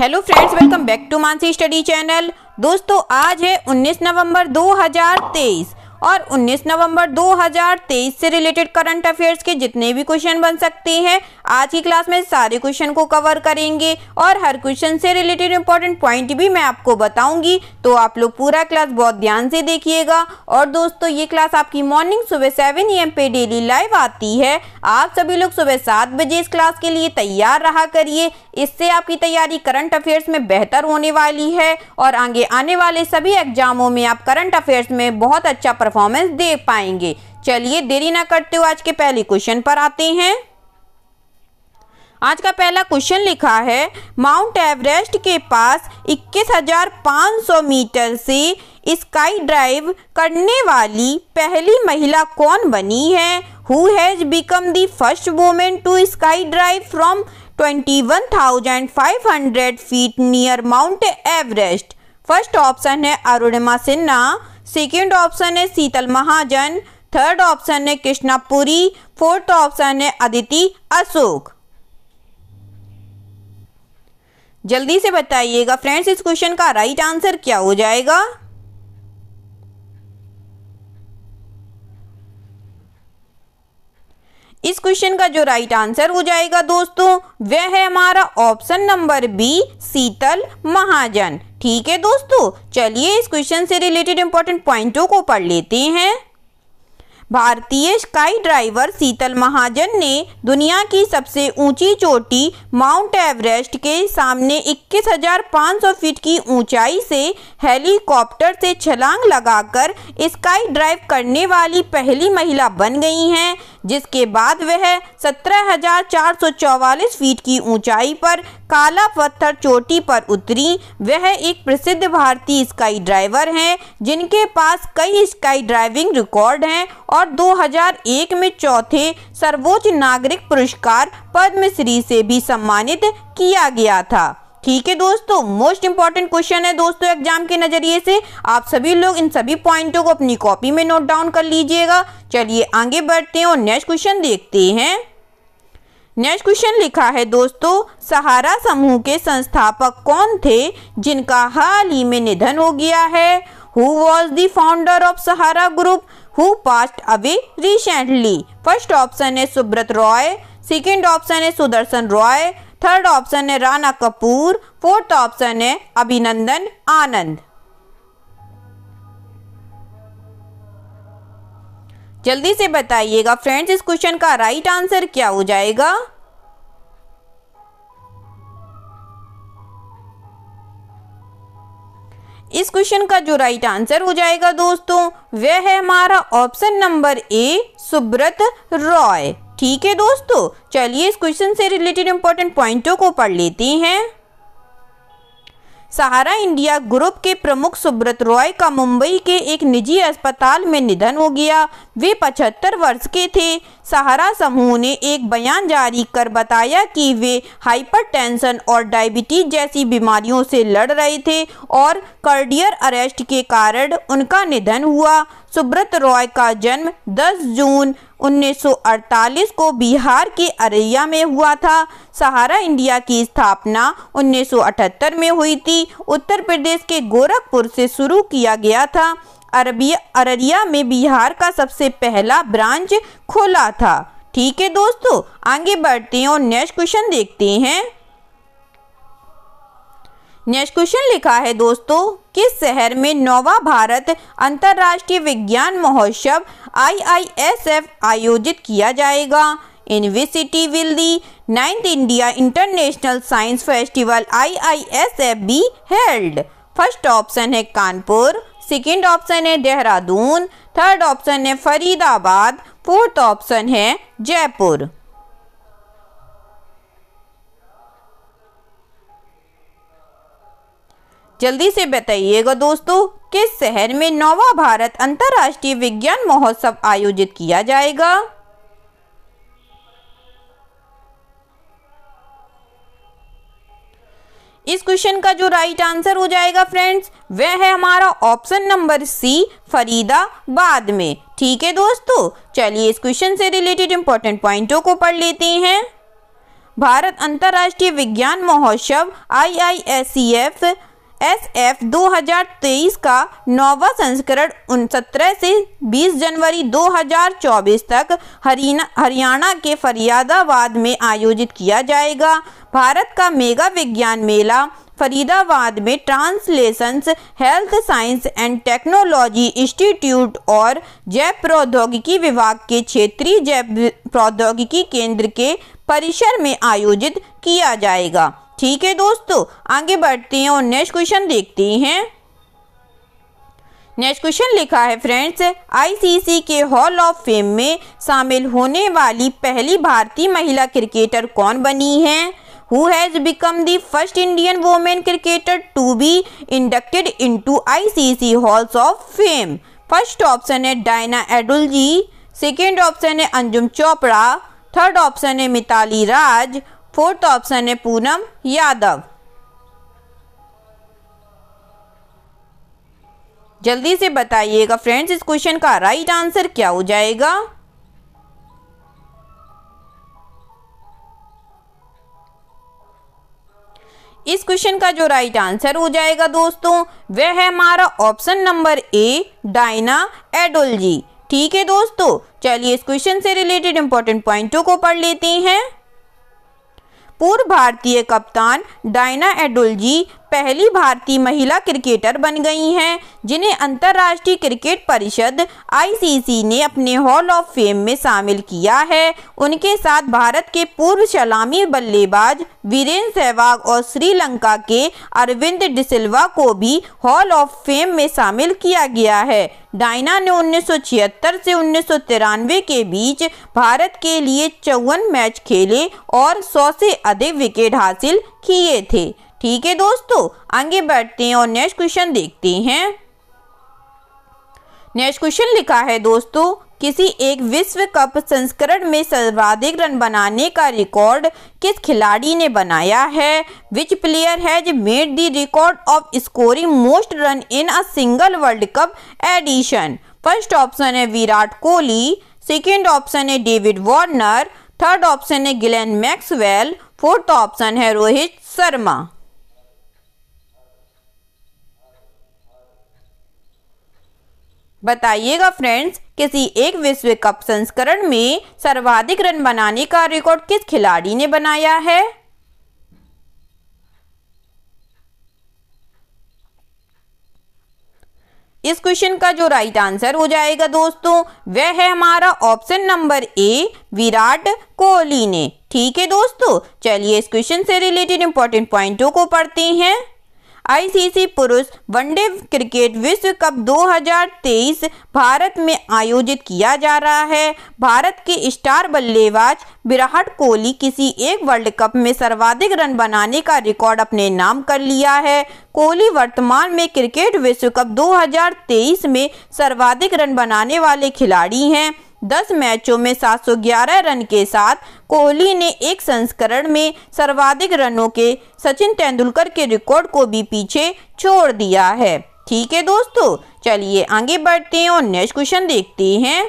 Hello friends welcome back to Mansi study channel दोस्तों आज है 19 नवंबर 2023 और 19 नवंबर 2023 से रिलेटेड करंट अफेयर्स के जितने भी क्वेश्चन बन सकते हैं आज की क्लास में सारे क्वेश्चन को कवर करेंगे और हर क्वेश्चन से रिलेटेड इंपॉर्टेंट पॉइंट भी मैं आपको बताऊंगी तो आप लोग पूरा क्लास बहुत ध्यान से देखिएगा और दोस्तों ये क्लास आपकी मॉर्निंग सुबह सेवन एम पे डेली लाइव आती है आप सभी लोग सुबह सात बजे इस क्लास के लिए तैयार रहा करिए इससे आपकी तैयारी करंट अफेयर्स में बेहतर होने वाली है और आगे आने वाले सभी एग्जामों में आप करंट अफेयर्स में बहुत अच्छा परफॉर्मेंस दे पाएंगे चलिए देरी ना करते हुए आज के पहले क्वेश्चन पर आते हैं आज का पहला क्वेश्चन लिखा है माउंट एवरेस्ट के पास 21,500 मीटर से स्काई ड्राइव करने वाली पहली महिला कौन बनी है who has become the first women to sky drive from 21,500 feet near Mount Everest first option है अरुणिमा सिन्हा सेकेंड ऑप्शन है शीतल महाजन थर्ड ऑप्शन है कृष्णापुरी फोर्थ ऑप्शन है अदिति अशोक जल्दी से बताइएगा फ्रेंड्स इस क्वेश्चन का राइट आंसर क्या हो जाएगा इस क्वेश्चन का जो राइट आंसर हो जाएगा दोस्तों वह है हमारा option number B Sheetal Mahajan ठीक है दोस्तों चलिए इस क्वेश्चन से रिलेटेड इंपॉर्टेंट पॉइंटों को पढ़ लेते हैं भारतीय स्काई ड्राइवर शीतल महाजन ने दुनिया की सबसे ऊंची चोटी माउंट एवरेस्ट के सामने 21,500 फीट की ऊंचाई से हेलीकॉप्टर से छलांग लगाकर स्काई ड्राइव करने वाली पहली महिला बन गई हैं जिसके बाद वह 17,444 फीट की ऊंचाई पर काला पत्थर चोटी पर उतरी वह एक प्रसिद्ध भारतीय स्काई ड्राइवर हैं जिनके पास कई स्काई ड्राइविंग रिकॉर्ड हैं और 2001 में चौथे सर्वोच्च नागरिक पुरस्कार पद्मश्री से भी सम्मानित किया गया था ठीक है दोस्तों मोस्ट इंपॉर्टेंट क्वेश्चन है दोस्तों एग्जाम के नज़रिए से आप सभी लोग इन सभी पॉइंटों को अपनी कॉपी में नोट डाउन कर लीजिएगा चलिए आगे बढ़ते हैं और नेक्स्ट क्वेश्चन देखते हैं नेक्स्ट क्वेश्चन लिखा है दोस्तों सहारा समूह के संस्थापक कौन थे जिनका हाल ही में निधन हो गया है who was the founder of Sahara Group, who passed away recently. First option is Subrat Roy, second option is Sudarshan Roy, third option है राणा कपूर फोर्थ ऑप्शन है अभिनंदन आनंद जल्दी से बताइएगा फ्रेंड्स इस क्वेश्चन का राइट आंसर क्या हो जाएगा इस क्वेश्चन का जो राइट आंसर हो जाएगा दोस्तों वह है हमारा option number A Subrata Roy ठीक है दोस्तों चलिए इस क्वेश्चन से रिलेटेड इंपॉर्टेंट पॉइंटों को पढ़ लेते हैं सहारा इंडिया ग्रुप के प्रमुख सुब्रत रॉय का मुंबई के एक निजी अस्पताल में निधन हो गया वे 75 वर्ष के थे सहारा समूह ने एक बयान जारी कर बताया कि वे हाइपरटेंशन और डायबिटीज जैसी बीमारियों से लड़ रहे थे और कार्डियर अरेस्ट के कारण उनका निधन हुआ सुब्रत रॉय का जन्म 10 जून 1948 को बिहार के अररिया में हुआ था सहारा इंडिया की स्थापना 1978 में हुई थी उत्तर प्रदेश के गोरखपुर से शुरू किया गया था अरबिया अररिया में बिहार का सबसे पहला ब्रांच खोला था ठीक है दोस्तों आगे बढ़ते हैं और नेक्स्ट क्वेश्चन देखते हैं नेक्स्ट क्वेश्चन लिखा है दोस्तों किस शहर में नोवा भारत अंतर्राष्ट्रीय विज्ञान महोत्सव आईआईएसएफ आयोजित किया जाएगा in which city will the ninth India International Science Festival IISF be held first option है कानपुर सेकेंड ऑप्शन है देहरादून थर्ड ऑप्शन है फरीदाबाद फोर्थ ऑप्शन है जयपुर जल्दी से बताइएगा दोस्तों किस शहर में नोवा भारत अंतर्राष्ट्रीय विज्ञान महोत्सव आयोजित किया जाएगा इस क्वेश्चन का जो राइट आंसर हो जाएगा फ्रेंड्स वह है हमारा ऑप्शन नंबर सी फरीदाबाद में ठीक है दोस्तों चलिए इस क्वेश्चन से रिलेटेड इंपॉर्टेंट पॉइंटों को पढ़ लेते हैं भारत अंतर्राष्ट्रीय विज्ञान महोत्सव I I S C F S F तेईस का नौवा संस्करण उन सत्रह से 20 जनवरी 2024 तक हरियाणा के फरियादाबाद में आयोजित किया जाएगा भारत का मेगा विज्ञान मेला फरीदाबाद में translations health science and technology institute और जैव प्रौद्योगिकी विभाग के क्षेत्रीय जैव प्रौद्योगिकी केंद्र के परिसर में आयोजित किया जाएगा ठीक है दोस्तों आगे बढ़ते हैं और नेक्स्ट क्वेश्चन देखते हैं नेक्स्ट क्वेश्चन लिखा है फ्रेंड्स आईसीसी के हॉल ऑफ फेम में शामिल होने वाली पहली भारतीय महिला क्रिकेटर कौन बनी है who has become the first Indian women cricketer to be inducted into ICC halls of fame first option है Diana Edulji second option है अंजुम चोपड़ा थर्ड ऑप्शन है मिताली राज फोर्थ ऑप्शन है पूनम यादव जल्दी से बताइएगा फ्रेंड्स इस क्वेश्चन का राइट आंसर क्या हो जाएगा इस क्वेश्चन का जो राइट आंसर हो जाएगा दोस्तों वह है हमारा option number A Diana Edulji ठीक है दोस्तों चलिए इस क्वेश्चन से रिलेटेड इंपॉर्टेंट पॉइंटों को पढ़ लेते हैं पूर्व भारतीय कप्तान डायना एडुलजी पहली भारतीय महिला क्रिकेटर बन गई हैं जिन्हें अंतर्राष्ट्रीय क्रिकेट परिषद आईसीसी ने अपने हॉल ऑफ फेम में शामिल किया है उनके साथ भारत के पूर्व सलामी बल्लेबाज वीरेंद्र सहवाग और श्रीलंका के अरविंद डिसिल्वा को भी हॉल ऑफ फेम में शामिल किया गया है डायना ने उन्नीस से उन्नीस के बीच भारत के लिए चौवन मैच खेले और सौ से अधिक विकेट हासिल किए थे ठीक है दोस्तों आगे बढ़ते हैं और नेक्स्ट क्वेश्चन देखते हैं नेक्स्ट क्वेश्चन लिखा है दोस्तों किसी एक विश्व कप संस्करण में सर्वाधिक रन बनाने का रिकॉर्ड किस खिलाड़ी ने बनाया है which player has made the record of scoring most run in a single World Cup edition first option है विराट कोहली सेकेंड ऑप्शन है डेविड वार्नर थर्ड ऑप्शन है ग्लेन मैक्सवेल फोर्थ ऑप्शन है रोहित शर्मा बताइएगा फ्रेंड्स किसी एक विश्व कप संस्करण में सर्वाधिक रन बनाने का रिकॉर्ड किस खिलाड़ी ने बनाया है इस क्वेश्चन का जो राइट आंसर हो जाएगा दोस्तों वह है हमारा option number A Virat Kohli ने ठीक है दोस्तों चलिए इस क्वेश्चन से रिलेटेड इंपॉर्टेंट पॉइंटों को पढ़ते हैं आईसीसी पुरुष वनडे क्रिकेट विश्व कप 2023 भारत में आयोजित किया जा रहा है भारत के स्टार बल्लेबाज विराट कोहली किसी एक वर्ल्ड कप में सर्वाधिक रन बनाने का रिकॉर्ड अपने नाम कर लिया है कोहली वर्तमान में क्रिकेट विश्व कप 2023 में सर्वाधिक रन बनाने वाले खिलाड़ी हैं 10 मैचों में 711 रन के साथ कोहली ने एक संस्करण में सर्वाधिक रनों के सचिन तेंदुलकर के रिकॉर्ड को भी पीछे छोड़ दिया है ठीक है दोस्तों चलिए आगे बढ़ते हैं और नेक्स्ट क्वेश्चन देखते हैं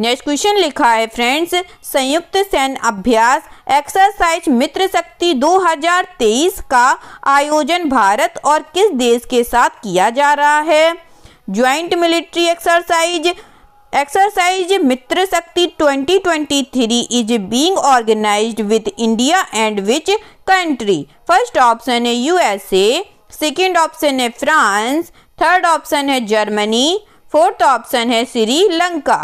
नेक्स्ट क्वेश्चन लिखा है फ्रेंड्स संयुक्त सैन्य अभ्यास एक्सरसाइज मित्र शक्ति 2023 का आयोजन भारत और किस देश के साथ किया जा रहा है joint military exercise exercise Mitra Shakti 2023 is being organised with India and which country first option है यूएसए सेकेंड ऑप्शन है फ्रांस थर्ड ऑप्शन है जर्मनी फोर्थ ऑप्शन है श्रीलंका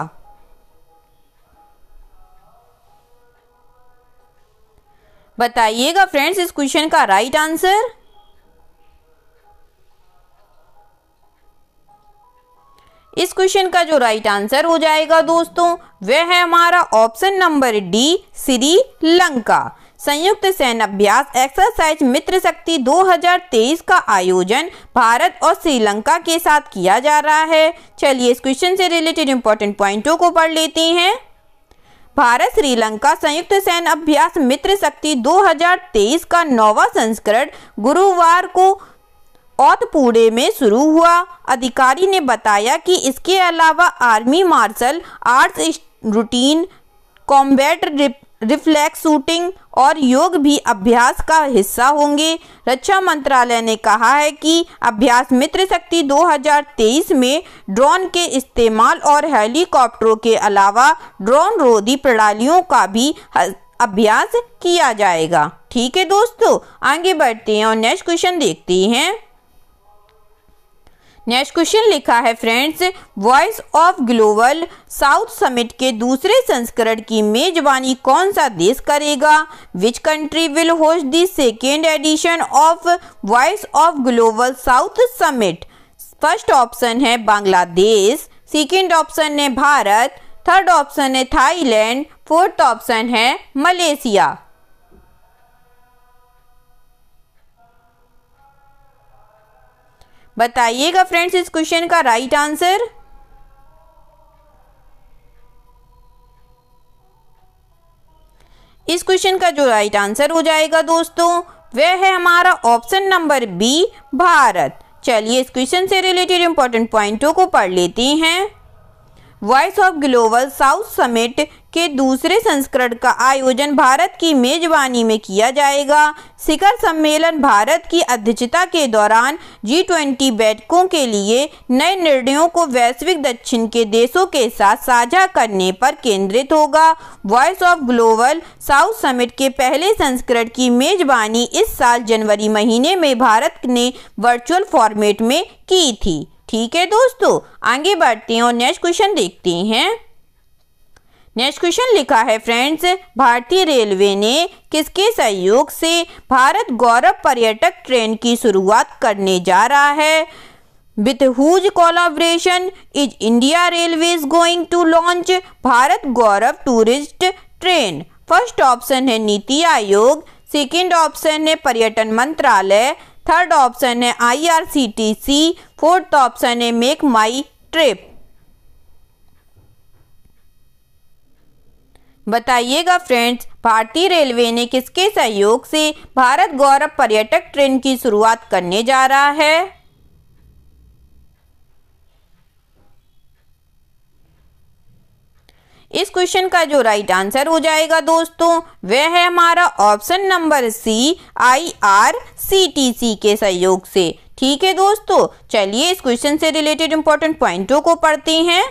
बताइएगा फ्रेंड्स इस क्वेश्चन का राइट right आंसर इस क्वेश्चन का जो राइट आंसर हो जाएगा दोस्तों वह है हमारा ऑप्शन नंबर डी श्रीलंका संयुक्त सैन्य अभ्यास एक्सरसाइज मित्र शक्ति 2023 का आयोजन भारत और श्रीलंका के साथ किया जा रहा है चलिए इस क्वेश्चन से रिलेटेड इंपॉर्टेंट पॉइंटों को पढ़ लेते हैं भारत श्रीलंका संयुक्त सैन्य अभ्यास मित्र शक्ति 2023 का नौवा संस्करण गुरुवार को औतपूड़े में शुरू हुआ अधिकारी ने बताया कि इसके अलावा army martial arts routine combat reflex shooting और योग भी अभ्यास का हिस्सा होंगे रक्षा मंत्रालय ने कहा है कि अभ्यास मित्र शक्ति 2023 में ड्रोन के इस्तेमाल और हेलीकॉप्टरों के अलावा ड्रोन रोधी प्रणालियों का भी अभ्यास किया जाएगा ठीक है दोस्तों आगे बढ़ते हैं और नेक्स्ट क्वेश्चन देखते हैं नेक्स्ट क्वेश्चन लिखा है friends Voice of Global South Summit के दूसरे संस्करण की मेजबानी कौन सा देश करेगा which country will host the second edition of Voice of Global South Summit first option है बांग्लादेश सेकेंड ऑप्शन है भारत थर्ड ऑप्शन है थाईलैंड फोर्थ ऑप्शन है मलेशिया बताइएगा फ्रेंड्स इस क्वेश्चन का राइट आंसर इस क्वेश्चन का जो राइट आंसर हो जाएगा दोस्तों वह है हमारा ऑप्शन नंबर बी भारत चलिए इस क्वेश्चन से रिलेटेड इंपॉर्टेंट पॉइंटों को पढ़ लेते हैं Voice of Global South Summit के दूसरे संस्करण का आयोजन भारत की मेजबानी में किया जाएगा शिखर सम्मेलन भारत की अध्यक्षता के दौरान जी ट्वेंटी बैठकों के लिए नए निर्णयों को वैश्विक दक्षिण के देशों के साथ साझा करने पर केंद्रित होगा Voice of Global South Summit के पहले संस्करण की मेजबानी इस साल जनवरी महीने में भारत ने वर्चुअल फॉर्मेट में की थी ठीक है दोस्तों आगे बढ़ते हैं और नेक्स्ट क्वेश्चन देखते हैं नेक्स्ट क्वेश्चन लिखा है फ्रेंड्स भारतीय रेलवे ने किसके सहयोग से भारत गौरव पर्यटक ट्रेन की शुरुआत करने जा रहा है with whose collaboration is India Railways going to launch Bharat Gaurav tourist train first option है नीति आयोग सेकेंड ऑप्शन है पर्यटन मंत्रालय थर्ड ऑप्शन है सी फोर्थ ऑप्शन है मेक माई ट्रिप बताइएगा फ्रेंड्स भारतीय रेलवे ने किसके सहयोग से भारत गौरव पर्यटक ट्रेन की शुरुआत करने जा रहा है इस क्वेश्चन का जो राइट आंसर हो जाएगा दोस्तों वह है हमारा option number C I R C T C के सहयोग से ठीक है दोस्तों चलिए इस क्वेश्चन से रिलेटेड इंपॉर्टेंट पॉइंटों को पढ़ते हैं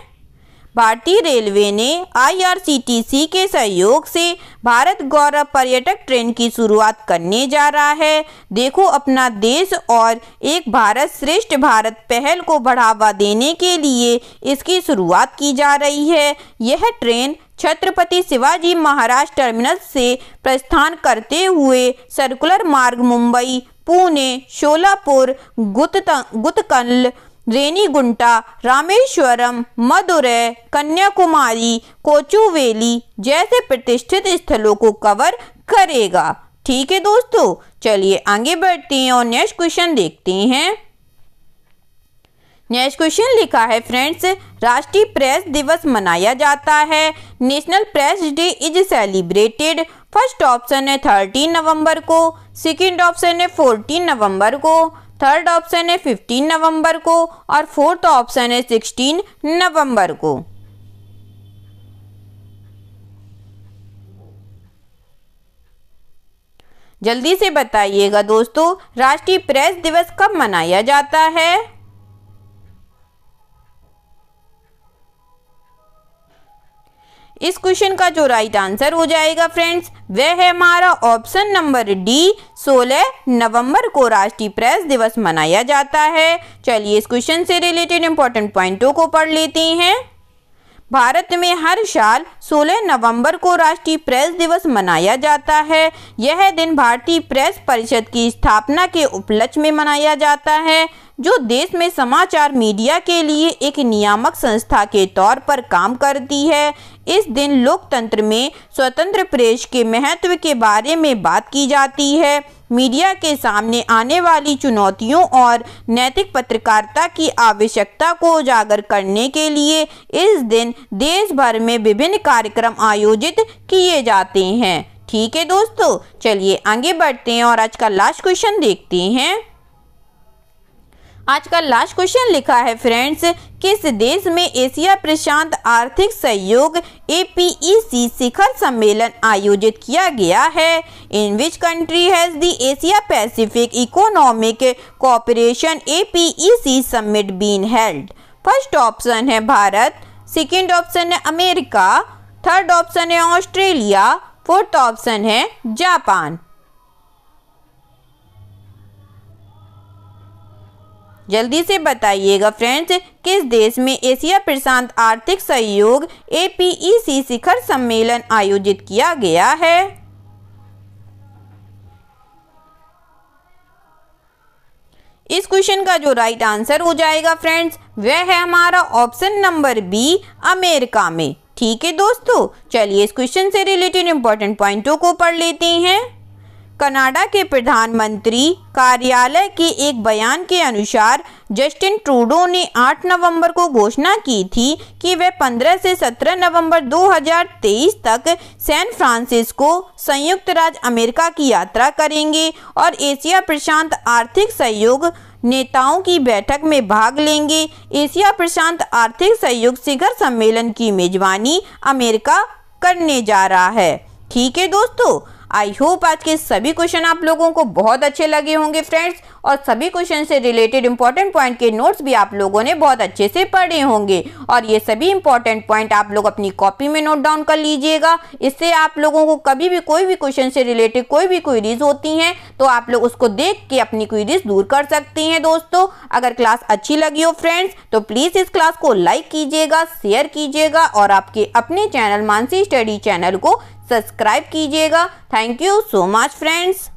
भारतीय रेलवे ने आईआरसीटीसी के सहयोग से भारत गौरव पर्यटक ट्रेन की शुरुआत करने जा रहा है देखो अपना देश और एक भारत श्रेष्ठ भारत पहल को बढ़ावा देने के लिए इसकी शुरुआत की जा रही है यह ट्रेन छत्रपति शिवाजी महाराज टर्मिनल से प्रस्थान करते हुए सर्कुलर मार्ग मुंबई पुणे शोलापुर गुत गुतकल रेनीगुंटा रामेश्वरम मदुरै कन्याकुमारी कोचुवेली जैसे प्रतिष्ठित स्थलों को कवर करेगा ठीक है दोस्तों चलिए आगे बढ़ते हैं और नेक्स्ट क्वेश्चन देखते हैं नेक्स्ट क्वेश्चन लिखा है फ्रेंड्स राष्ट्रीय प्रेस दिवस मनाया जाता है national press day is celebrated first option है थर्टीन नवंबर को सेकंड ऑप्शन है फोर्टीन नवंबर को थर्ड ऑप्शन है फिफ्टीन नवंबर को और फोर्थ ऑप्शन है सिक्सटीन नवंबर को जल्दी से बताइएगा दोस्तों राष्ट्रीय प्रेस दिवस कब मनाया जाता है इस क्वेश्चन का जो राइट आंसर हो जाएगा फ्रेंड्स वह है हमारा ऑप्शन नंबर डी 16 नवंबर को राष्ट्रीय प्रेस दिवस मनाया जाता है चलिए इस क्वेश्चन से रिलेटेड इंपॉर्टेंट पॉइंटों को पढ़ लेते हैं भारत में हर साल 16 नवंबर को राष्ट्रीय प्रेस दिवस मनाया जाता है यह दिन भारतीय प्रेस परिषद की स्थापना के उपलक्ष्य में मनाया जाता है जो देश में समाचार मीडिया के लिए एक नियामक संस्था के तौर पर काम करती है इस दिन लोकतंत्र में स्वतंत्र प्रेस के महत्व के बारे में बात की जाती है मीडिया के सामने आने वाली चुनौतियों और नैतिक पत्रकारिता की आवश्यकता को उजागर करने के लिए इस दिन देश भर में विभिन्न कार्यक्रम आयोजित किए जाते हैं ठीक है दोस्तों चलिए आगे बढ़ते हैं और आज का लास्ट क्वेश्चन देखते हैं आज का लास्ट क्वेश्चन लिखा है फ्रेंड्स किस देश में एशिया प्रशांत आर्थिक सहयोग ए e शिखर सम्मेलन आयोजित किया गया है in which country has the Asia Pacific Economic Cooperation C summit been held first option है भारत सेकेंड ऑप्शन है अमेरिका थर्ड ऑप्शन है ऑस्ट्रेलिया फोर्थ ऑप्शन है जापान जल्दी से बताइएगा फ्रेंड्स किस देश में एशिया प्रशांत आर्थिक सहयोग ए e शिखर सम्मेलन आयोजित किया गया है इस क्वेश्चन का जो राइट आंसर हो जाएगा फ्रेंड्स वह है हमारा ऑप्शन नंबर बी अमेरिका में ठीक है दोस्तों चलिए इस क्वेश्चन से रिलेटेड इंपॉर्टेंट पॉइंटों को पढ़ लेते हैं कनाडा के प्रधानमंत्री कार्यालय के एक बयान के अनुसार जस्टिन ट्रूडो ने 8 नवंबर को घोषणा की थी कि वह 15 से 17 नवंबर 2023 तक सैन फ्रांसिस्को संयुक्त राज्य अमेरिका की यात्रा करेंगे और एशिया प्रशांत आर्थिक सहयोग नेताओं की बैठक में भाग लेंगे एशिया प्रशांत आर्थिक सहयोग शिखर सम्मेलन की मेजबानी अमेरिका करने जा रहा है ठीक है दोस्तों आई होप आज के सभी क्वेश्चन आप लोगों को बहुत अच्छे लगे होंगे फ्रेंड्स और सभी क्वेश्चन से रिलेटेड इंपॉर्टेंट पॉइंट के नोट्स भी आप लोगों ने बहुत अच्छे से पढ़े होंगे और ये सभी इंपॉर्टेंट पॉइंट आप लोग अपनी कॉपी में नोट डाउन कर लीजिएगा इससे आप लोगों को कभी भी कोई भी क्वेश्चन से रिलेटेड कोई भी क्वेरीज होती हैं तो आप लोग उसको देख के अपनी क्वेरीज दूर कर सकती हैं दोस्तों अगर क्लास अच्छी लगी हो फ्रेंड्स तो प्लीज़ इस क्लास को लाइक कीजिएगा शेयर कीजिएगा और आपके अपने चैनल मानसी स्टडी चैनल को सब्सक्राइब कीजिएगा thank you so much friends